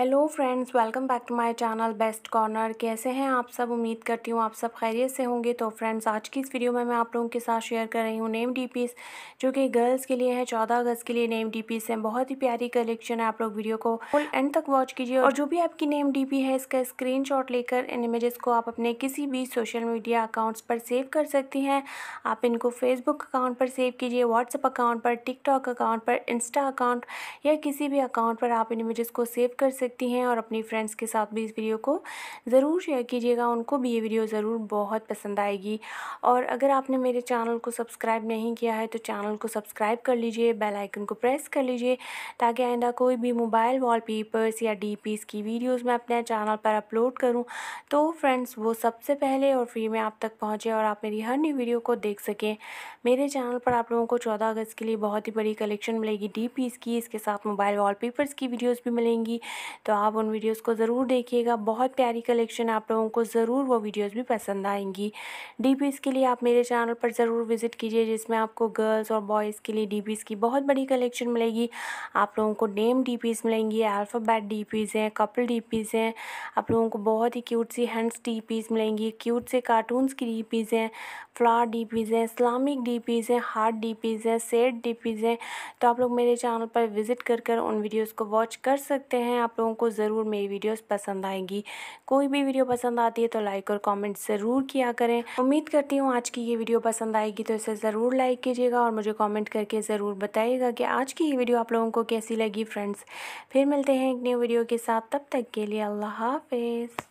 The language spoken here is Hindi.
hello friends welcome back to my channel best corner कैसे हैं आप सब उम्मीद करती हूँ आप सब खैरियत से होंगे तो फ्रेंड्स आज की इस वीडियो में मैं आप लोगों के साथ शेयर कर रही हूँ नेम डीपीस जो कि गर्ल्स के लिए है चौदह अगस्त के लिए नेम डीपीस हैं बहुत ही प्यारी कलेक्शन है आप लोग वीडियो को फुल एंड तक वॉच कीजिए और जो भी आपकी नेम डी है इसका स्क्रीन लेकर इन इमेजेस को आप अपने किसी भी सोशल मीडिया अकाउंट्स पर सेव कर सकती हैं आप इनको फेसबुक अकाउंट पर सेव कीजिए व्हाट्सअप अकाउंट पर टिकटॉक अकाउंट पर इंस्टा अकाउंट या किसी भी अकाउंट पर आप इन इमेजेस को सेव कर सकते सकती हैं और अपनी फ्रेंड्स के साथ भी इस वीडियो को ज़रूर शेयर कीजिएगा उनको भी ये वीडियो ज़रूर बहुत पसंद आएगी और अगर आपने मेरे चैनल को सब्सक्राइब नहीं किया है तो चैनल को सब्सक्राइब कर लीजिए बेल आइकन को प्रेस कर लीजिए ताकि आइंदा कोई भी मोबाइल पेपर्स या पीस की वीडियोज़ मैं अपने चैनल पर अपलोड करूँ तो फ्रेंड्स वो सबसे पहले और फ्री में आप तक पहुँचे और आप मेरी हर नई वीडियो को देख सकें मेरे चैनल पर आप लोगों को 14 अगस्त के लिए बहुत ही बड़ी कलेक्शन मिलेगी डीपीस की इसके साथ मोबाइल वॉलपेपर्स की वीडियोस भी मिलेंगी तो आप उन वीडियोज़ को ज़रूर देखिएगा बहुत प्यारी कलेक्शन आप लोगों को ज़रूर वो वीडियोज़ भी पसंद आएंगी डी के लिए आप मेरे चैनल पर ज़रूर विज़िट कीजिए जिसमें आपको गर्ल्स और बॉयज़ के लिए डी की बहुत बड़ी कलेक्शन मिलेगी आप लोगों को नेम डी मिलेंगी अल्फाबैट डी पीज़ हैं कपल डी पीज़ हैं आप लोगों को बहुत ही क्यूट सी हैंड्स डी मिलेंगी क्यूट से कार्टून्स की डी हैं फ्लावर डी पीज़ हैं इस्लामिक डी पीज़ हैं हार्ट डी पीज़ हैं सेट डी पीज़ हैं तो आप लोग मेरे चैनल पर विज़िट कर कर उन वीडियोज़ को वॉच कर सकते हैं आप लोगों लोगों को ज़रूर मेरी वीडियोस पसंद आएंगी कोई भी वीडियो पसंद आती है तो लाइक और कमेंट ज़रूर किया करें उम्मीद करती हूँ आज की ये वीडियो पसंद आएगी तो इसे ज़रूर लाइक कीजिएगा और मुझे कॉमेंट करके ज़रूर बताइएगा कि आज की ये वीडियो आप लोगों को कैसी लगी फ्रेंड्स फिर मिलते हैं एक न्यू वीडियो के साथ तब तक के लिए अल्लाह हाफिज़